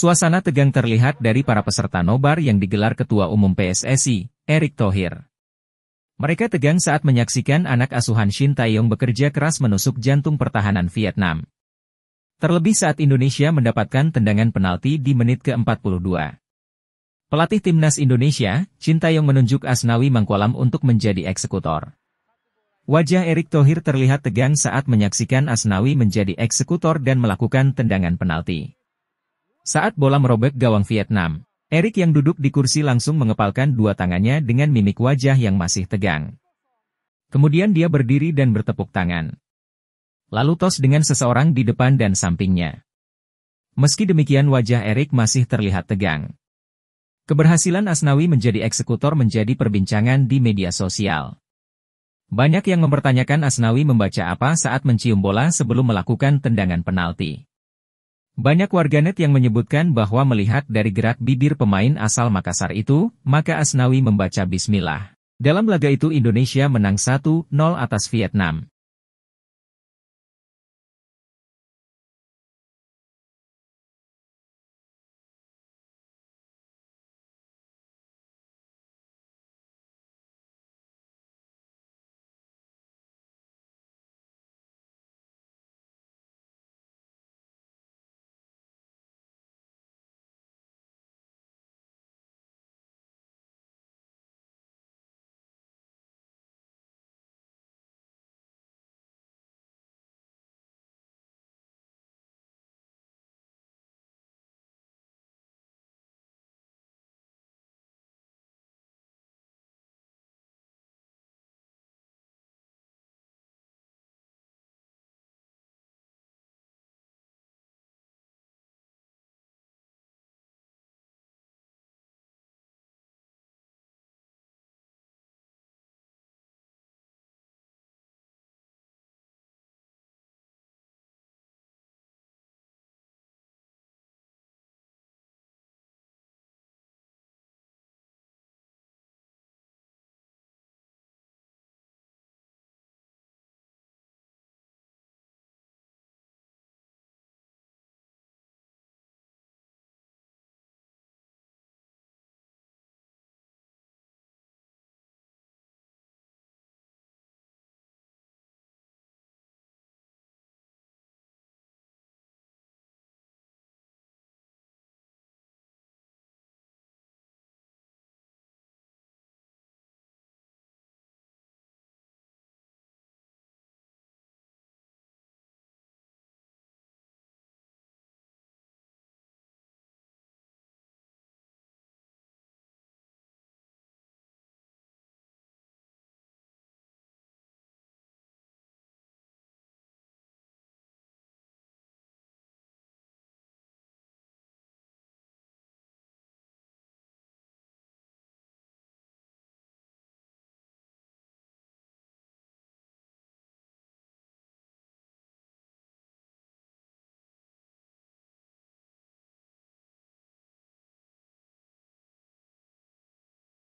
Suasana tegang terlihat dari para peserta nobar yang digelar Ketua Umum PSSI, Erick Thohir. Mereka tegang saat menyaksikan anak asuhan Shin Taeyong bekerja keras menusuk jantung pertahanan Vietnam. Terlebih saat Indonesia mendapatkan tendangan penalti di menit ke-42. Pelatih timnas Indonesia, Shin Taeyong menunjuk Asnawi Mangkualam untuk menjadi eksekutor. Wajah Erick Thohir terlihat tegang saat menyaksikan Asnawi menjadi eksekutor dan melakukan tendangan penalti. Saat bola merobek gawang Vietnam, Erik yang duduk di kursi langsung mengepalkan dua tangannya dengan mimik wajah yang masih tegang. Kemudian dia berdiri dan bertepuk tangan. Lalu tos dengan seseorang di depan dan sampingnya. Meski demikian wajah Erik masih terlihat tegang. Keberhasilan Asnawi menjadi eksekutor menjadi perbincangan di media sosial. Banyak yang mempertanyakan Asnawi membaca apa saat mencium bola sebelum melakukan tendangan penalti. Banyak warganet yang menyebutkan bahwa melihat dari gerak bibir pemain asal Makassar itu, maka Asnawi membaca bismillah. Dalam laga itu Indonesia menang 1-0 atas Vietnam.